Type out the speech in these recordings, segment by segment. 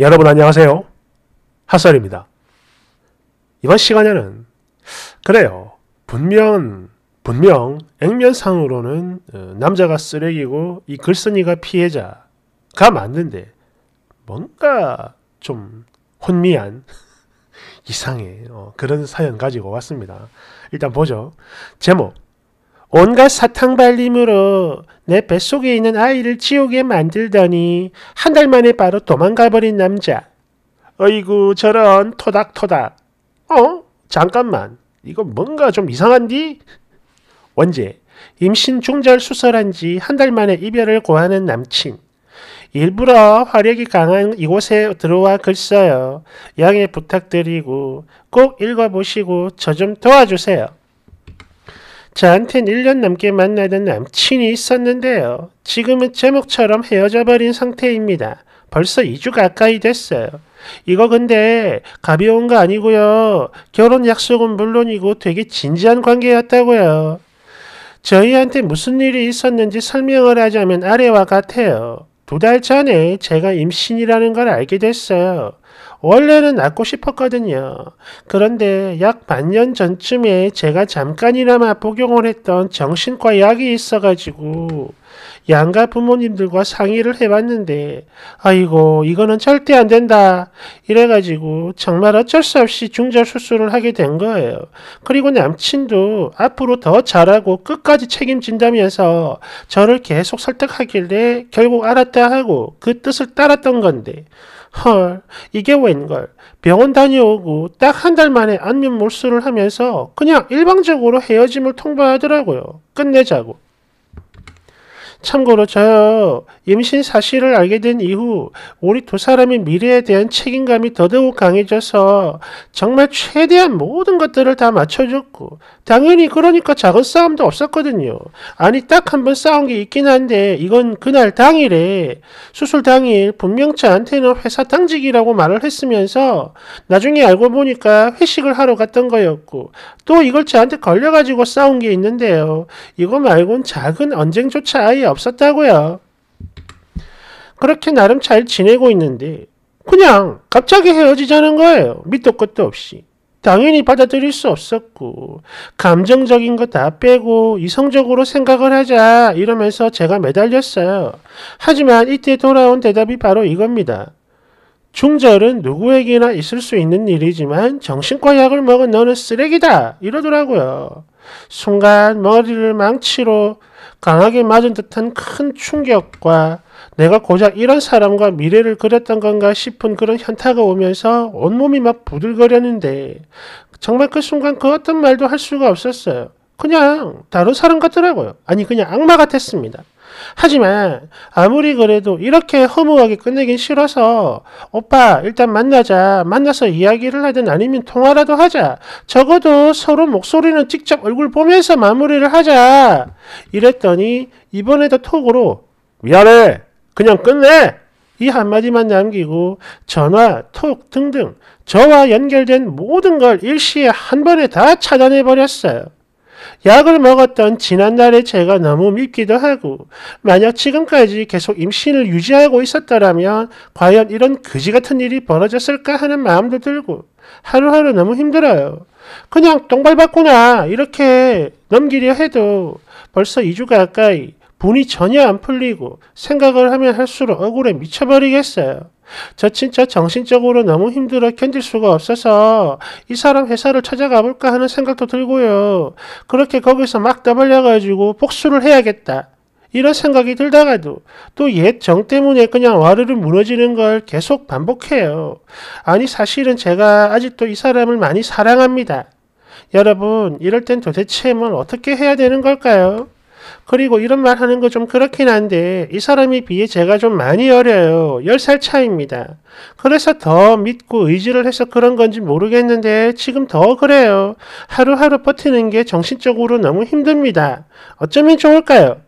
여러분 안녕하세요. 핫설입니다. 이번 시간에는 그래요. 분명 분명 액면상으로는 어, 남자가 쓰레기고 이 글쓴이가 피해자가 맞는데 뭔가 좀 혼미한 이상해 어, 그런 사연 가지고 왔습니다. 일단 보죠. 제목 온갖 사탕발림으로 내 뱃속에 있는 아이를 지옥에 만들더니한 달 만에 바로 도망가버린 남자. 어이구 저런 토닥토닥. 어? 잠깐만. 이거 뭔가 좀 이상한디? 원제. 임신 중절 수술한 지 한 달 만에 이별을 고하는 남친. 일부러 화력이 강한 이곳에 들어와 글 써요. 양해 부탁드리고 꼭 읽어보시고 저 좀 도와주세요. 저한텐 1년 넘게 만나던 남친이 있었는데요. 지금은 제목처럼 헤어져 버린 상태입니다. 벌써 2주 가까이 됐어요. 이거 근데 가벼운 거 아니고요. 결혼 약속은 물론이고 되게 진지한 관계였다고요. 저희한테 무슨 일이 있었는지 설명을 하자면 아래와 같아요. 두 달 전에 제가 임신이라는 걸 알게 됐어요. 원래는 낳고 싶었거든요. 그런데 약 반년 전쯤에 제가 잠깐이나마 복용을 했던 정신과 약이 있어가지고 양가 부모님들과 상의를 해봤는데 아이고 이거는 절대 안 된다 이래가지고 정말 어쩔 수 없이 중절 수술을 하게 된 거예요. 그리고 남친도 앞으로 더 잘하고 끝까지 책임진다면서 저를 계속 설득하길래 결국 알았다 하고 그 뜻을 따랐던 건데 헐, 이게 웬걸. 병원 다녀오고 딱 한 달 만에 안면 몰수를 하면서 그냥 일방적으로 헤어짐을 통보하더라고요. 끝내자고. 참고로 저 임신 사실을 알게 된 이후 우리 두 사람의 미래에 대한 책임감이 더더욱 강해져서 정말 최대한 모든 것들을 다 맞춰줬고 당연히 그러니까 작은 싸움도 없었거든요. 아니 딱 한 번 싸운 게 있긴 한데 이건 그날 당일에 수술 당일 분명 저한테는 회사 당직이라고 말을 했으면서 나중에 알고 보니까 회식을 하러 갔던 거였고 또 이걸 저한테 걸려가지고 싸운 게 있는데요. 이거 말곤 작은 언쟁조차 아예 없었다고요. 그렇게 나름 잘 지내고 있는데 그냥 갑자기 헤어지자는 거예요. 밑도 끝도 없이. 당연히 받아들일 수 없었고 감정적인 거 다 빼고 이성적으로 생각을 하자 이러면서 제가 매달렸어요. 하지만 이때 돌아온 대답이 바로 이겁니다. 중절은 누구에게나 있을 수 있는 일이지만 정신과 약을 먹은 너는 쓰레기다 이러더라고요. 순간 머리를 망치로 강하게 맞은 듯한 큰 충격과 내가 고작 이런 사람과 미래를 그렸던 건가 싶은 그런 현타가 오면서 온몸이 막 부들거렸는데 정말 그 순간 그 어떤 말도 할 수가 없었어요. 그냥 다른 사람 같더라고요. 아니 그냥 악마 같았습니다. 하지만 아무리 그래도 이렇게 허무하게 끝내긴 싫어서 오빠 일단 만나자. 만나서 이야기를 하든 아니면 통화라도 하자. 적어도 서로 목소리는 직접 얼굴 보면서 마무리를 하자. 이랬더니 이번에도 톡으로 미안해. 그냥 끝내. 이 한마디만 남기고 전화, 톡 등등 저와 연결된 모든 걸 일시에 한 번에 다 차단해 버렸어요. 약을 먹었던 지난날의 제가 너무 밉기도 하고 만약 지금까지 계속 임신을 유지하고 있었더라면 과연 이런 그지 같은 일이 벌어졌을까 하는 마음도 들고 하루하루 너무 힘들어요. 그냥 똥밟았구나 이렇게 넘기려 해도 벌써 2주 가까이 분이 전혀 안 풀리고 생각을 하면 할수록 억울해 미쳐버리겠어요. 저 진짜 정신적으로 너무 힘들어 견딜 수가 없어서 이 사람 회사를 찾아가 볼까 하는 생각도 들고요. 그렇게 거기서 막 떠벌려가지고 복수를 해야겠다. 이런 생각이 들다가도 또 옛 정 때문에 그냥 와르르 무너지는 걸 계속 반복해요. 아니 사실은 제가 아직도 이 사람을 많이 사랑합니다. 여러분 이럴 땐 도대체 뭘 어떻게 해야 되는 걸까요? 그리고 이런 말 하는 거 좀 그렇긴 한데 이사람이 비해 제가 좀 많이 어려요. 10살 차입니다. 이 그래서 더 믿고 의지를 해서 그런 건지 모르겠는데 지금 더 그래요. 하루하루 버티는 게 정신적으로 너무 힘듭니다. 어쩌면 좋을까요?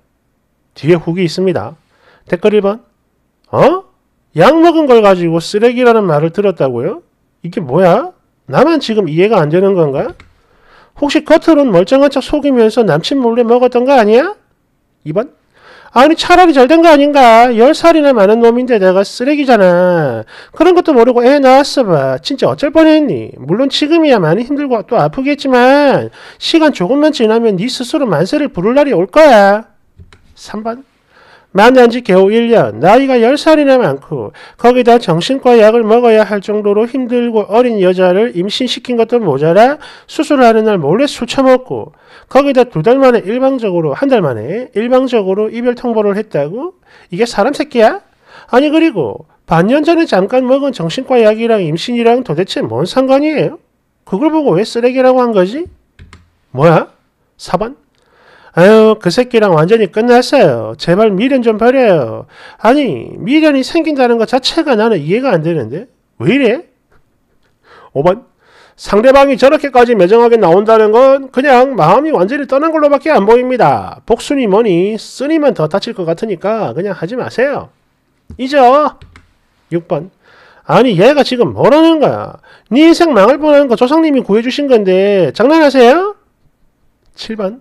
뒤에 후기 있습니다. 댓글 1번. 어? 약 먹은 걸 가지고 쓰레기라는 말을 들었다고요? 이게 뭐야? 나만 지금 이해가 안 되는 건가? 혹시 겉으론 멀쩡한 척 속이면서 남친 몰래 먹었던 거 아니야? 2번. 아니 차라리 잘 된 거 아닌가? 10살이나 많은 놈인데 내가 쓰레기잖아. 그런 것도 모르고 애 낳았어 봐. 진짜 어쩔 뻔했니? 물론 지금이야 많이 힘들고 또 아프겠지만 시간 조금만 지나면 네 스스로 만세를 부를 날이 올 거야. 3번. 만난 지 겨우 1년, 나이가 10살이나 많고 거기다 정신과 약을 먹어야 할 정도로 힘들고 어린 여자를 임신시킨 것도 모자라 수술하는 날 몰래 수쳐먹고 거기다 두 달 만에 일방적으로, 한 달 만에 일방적으로 이별 통보를 했다고? 이게 사람 새끼야? 아니 그리고 반년 전에 잠깐 먹은 정신과 약이랑 임신이랑 도대체 뭔 상관이에요? 그걸 보고 왜 쓰레기라고 한 거지? 뭐야? 4번? 아유, 그 새끼랑 완전히 끝났어요. 제발 미련 좀 버려요. 아니, 미련이 생긴다는 것 자체가 나는 이해가 안 되는데? 왜 이래? 5번. 상대방이 저렇게까지 매정하게 나온다는 건 그냥 마음이 완전히 떠난 걸로밖에 안 보입니다. 복순이 뭐니 쓰니만 더 다칠 것 같으니까 그냥 하지 마세요. 잊어. 6번. 아니 얘가 지금 뭐라는 거야. 네 인생 망할 뻔한 거 조상님이 구해주신 건데 장난하세요? 7번.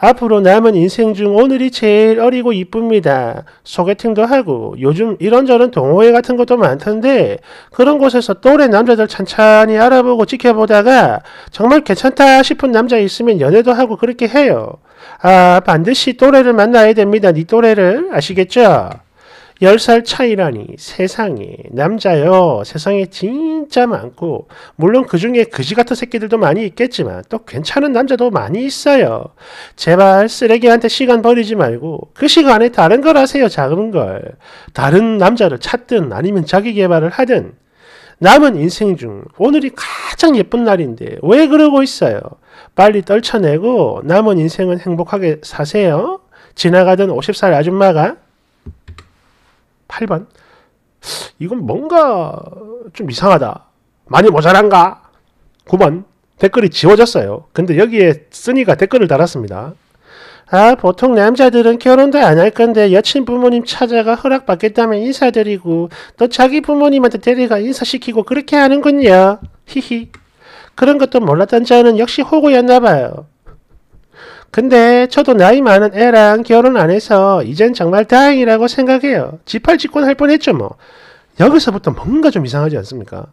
앞으로 남은 인생 중 오늘이 제일 어리고 이쁩니다. 소개팅도 하고 요즘 이런저런 동호회 같은 것도 많던데 그런 곳에서 또래 남자들 찬찬히 알아보고 지켜보다가 정말 괜찮다 싶은 남자 있으면 연애도 하고 그렇게 해요. 아 반드시 또래를 만나야 됩니다. 니 또래를 아시겠죠? 10살 차이라니 세상에 남자요 세상에 진짜 많고 물론 그 중에 그지 같은 새끼들도 많이 있겠지만 또 괜찮은 남자도 많이 있어요. 제발 쓰레기한테 시간 버리지 말고 그 시간에 다른 걸 하세요 작은 걸. 다른 남자를 찾든 아니면 자기 개발을 하든 남은 인생 중 오늘이 가장 예쁜 날인데 왜 그러고 있어요? 빨리 떨쳐내고 남은 인생은 행복하게 사세요. 지나가던 50살 아줌마가 8번. 이건 뭔가 좀 이상하다. 많이 모자란가? 9번. 댓글이 지워졌어요. 근데 여기에 쓰니가 댓글을 달았습니다. 아, 보통 남자들은 결혼도 안 할 건데 여친 부모님 찾아가 허락받겠다면 인사드리고 또 자기 부모님한테 데리가 인사시키고 그렇게 하는군요. 히히. 그런 것도 몰랐던 저는 역시 호구였나 봐요. 근데 저도 나이 많은 애랑 결혼 안 해서 이젠 정말 다행이라고 생각해요. 지팔직권 할 뻔했죠 뭐. 여기서부터 뭔가 좀 이상하지 않습니까?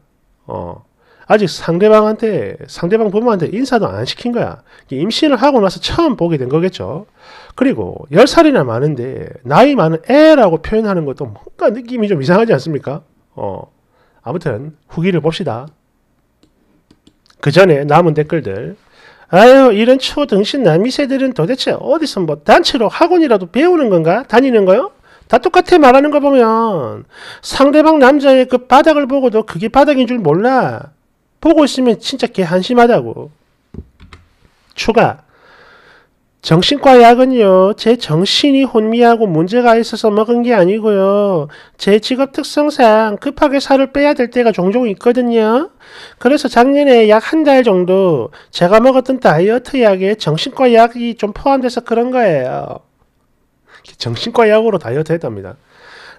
어. 아직 상대방한테 상대방 부모한테 인사도 안 시킨 거야. 임신을 하고 나서 처음 보게 된 거겠죠. 그리고 열살이나 많은데 나이 많은 애라고 표현하는 것도 뭔가 느낌이 좀 이상하지 않습니까? 어. 아무튼 후기를 봅시다. 그 전에 남은 댓글들 아유 이런 초등신 남이새들은 도대체 어디서 뭐 단체로 학원이라도 배우는 건가? 다니는 거요? 다 똑같아 말하는 거 보면 상대방 남자의 그 바닥을 보고도 그게 바닥인 줄 몰라 보고 있으면 진짜 개 한심하다고 추가 정신과 약은요, 제 정신이 혼미하고 문제가 있어서 먹은 게 아니고요. 제 직업 특성상 급하게 살을 빼야 될 때가 종종 있거든요. 그래서 작년에 약 한 달 정도 제가 먹었던 다이어트 약에 정신과 약이 좀 포함돼서 그런 거예요. 정신과 약으로 다이어트 했답니다.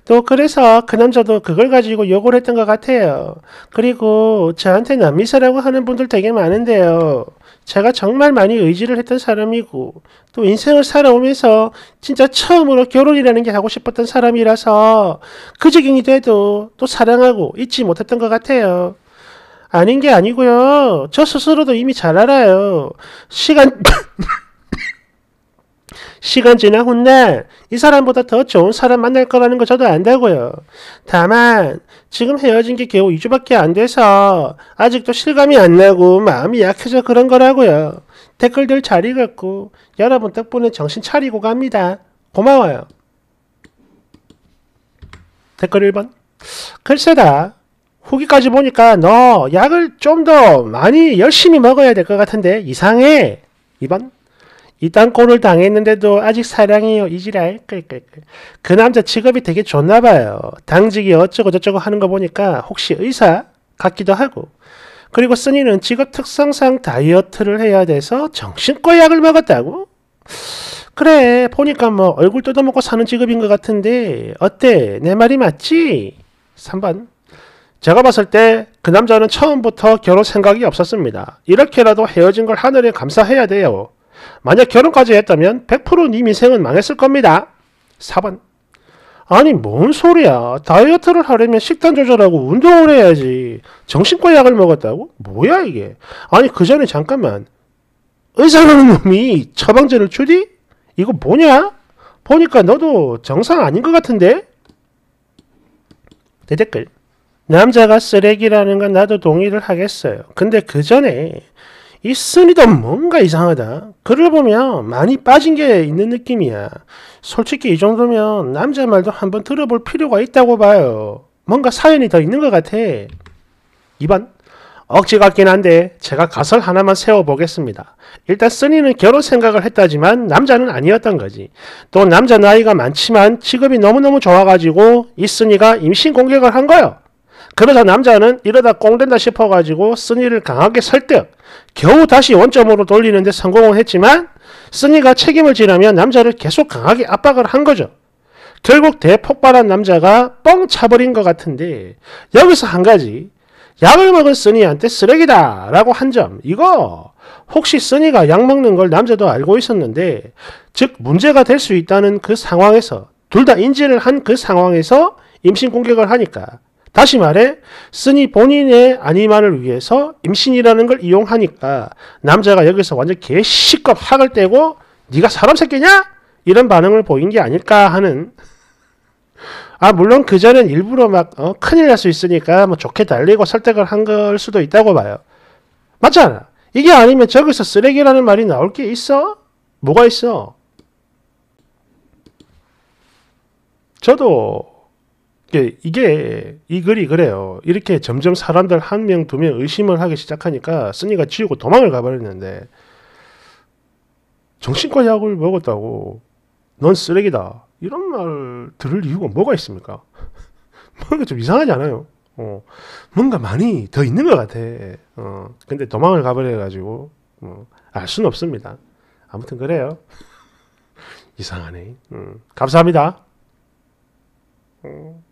또 그래서 그 남자도 그걸 가지고 욕을 했던 것 같아요. 그리고 저한테 남미사라고 하는 분들 되게 많은데요. 제가 정말 많이 의지를 했던 사람이고 또 인생을 살아오면서 진짜 처음으로 결혼이라는 게 하고 싶었던 사람이라서 그 적용이 돼도 또 사랑하고 잊지 못했던 것 같아요. 아닌 게 아니고요. 저 스스로도 이미 잘 알아요. 시간 시간 지나 혼나 이 사람보다 더 좋은 사람 만날 거라는 거 저도 안다고요. 다만 지금 헤어진 게 겨우 2주밖에 안 돼서 아직도 실감이 안 나고 마음이 약해서 그런 거라고요. 댓글들 잘 읽었고 여러분 덕분에 정신 차리고 갑니다. 고마워요. 댓글 1번 글쎄다 후기까지 보니까 너 약을 좀 더 많이 열심히 먹어야 될 것 같은데 이상해 2번 이딴 꼴을 당했는데도 아직 사랑해요 이지랄 그 남자 직업이 되게 좋나봐요 당직이 어쩌고 저쩌고 하는 거 보니까 혹시 의사 같기도 하고 그리고 쓰니는 직업 특성상 다이어트를 해야 돼서 정신과 약을 먹었다고? 그래 보니까 뭐 얼굴 뜯어먹고 사는 직업인 것 같은데 어때 내 말이 맞지? 3번 제가 봤을 때 그 남자는 처음부터 결혼 생각이 없었습니다. 이렇게라도 헤어진 걸 하늘에 감사해야 돼요. 만약 결혼까지 했다면 100% 님이 생은 망했을 겁니다. 4번 아니 뭔 소리야 다이어트를 하려면 식단 조절하고 운동을 해야지 정신과 약을 먹었다고? 뭐야 이게 아니 그 전에 잠깐만 의사라는 놈이 처방전을 주디? 이거 뭐냐? 보니까 너도 정상 아닌 것 같은데? 대댓글 남자가 쓰레기라는 건 나도 동의를 하겠어요 근데 그 전에 이쓰니도 뭔가 이상하다. 그를 보면 많이 빠진 게 있는 느낌이야. 솔직히 이 정도면 남자 말도 한번 들어볼 필요가 있다고 봐요. 뭔가 사연이 더 있는 것 같아. 2번. 억지 같긴 한데 제가 가설 하나만 세워보겠습니다. 일단 쓰니는 결혼 생각을 했다지만 남자는 아니었던 거지. 또 남자 나이가 많지만 직업이 너무너무 좋아가지고 이쓰니가 임신 공격을 한 거요. 그러자 남자는 이러다 꽁된다 싶어가지고 쓰니를 강하게 설득, 겨우 다시 원점으로 돌리는데 성공은 했지만 쓰니가 책임을 지라면 남자를 계속 강하게 압박을 한 거죠. 결국 대폭발한 남자가 뻥 차버린 것 같은데 여기서 한 가지 약을 먹은 쓰니한테 쓰레기다 라고 한점 이거 혹시 쓰니가 약 먹는 걸 남자도 알고 있었는데 즉 문제가 될 수 있다는 그 상황에서 둘 다 인지를 한 그 상황에서 임신 공격을 하니까 다시 말해 쓰니 본인의 아니만을 위해서 임신이라는 걸 이용하니까 남자가 여기서 완전 개시겁 학을 떼고 네가 사람 새끼냐? 이런 반응을 보인 게 아닐까 하는 아 물론 그전엔 일부러 막 어, 큰일 날 수 있으니까 뭐 좋게 달리고 설득을 한 걸 수도 있다고 봐요. 맞잖아. 이게 아니면 저기서 쓰레기라는 말이 나올 게 있어? 뭐가 있어? 저도 이게 이 글이 그래요. 이렇게 점점 사람들 한 명, 두 명 의심을 하기 시작하니까 쓰니가 지우고 도망을 가버렸는데 정신과 약을 먹었다고 넌 쓰레기다. 이런 말 들을 이유가 뭐가 있습니까? 뭔가 좀 이상하지 않아요? 어, 뭔가 많이 더 있는 것 같아. 어, 근데 도망을 가버려가지고, 어, 알 수는 없습니다. 아무튼 그래요. 이상하네. 음, 감사합니다. 음.